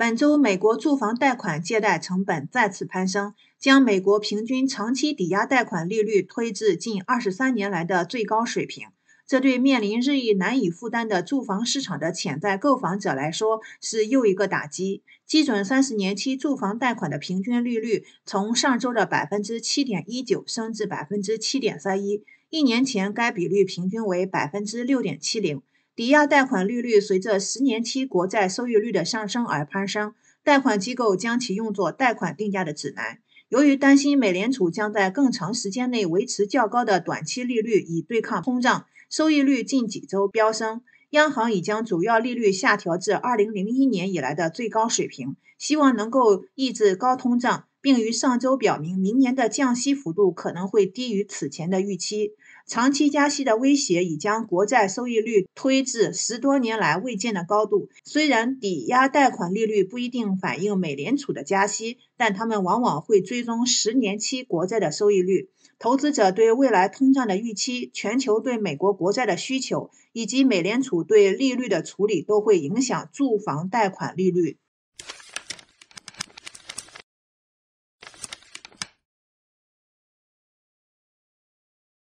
本周，美国住房贷款借贷成本再次攀升，将美国平均长期抵押贷款利率推至近二十三年来的最高水平。这对面临日益难以负担的住房市场的潜在购房者来说是又一个打击。基准三十年期住房贷款的平均利率从上周的百分之七点一九升至百分之七点三一，一年前该比率平均为百分之六点七零。抵押贷款利率随着十年期国债收益率的上升而攀升，贷款机构将其用作贷款定价的指南。由于担心美联储将在更长时间内维持较高的短期利率以对抗通胀，收益率近几周飙升。央行已将主要利率下调至二零零一年以来的最高水平，希望能够抑制高通胀。并于上周表明，明年的降息幅度可能会低于此前的预期。长期加息的威胁已将国债收益率推至十多年来未见的高度。虽然抵押贷款利率不一定反映美联储的加息，但他们往往会追踪十年期国债的收益率。投资者对未来通胀的预期、全球对美国国债的需求，以及美联储对利率的处理，都会影响住房贷款利率。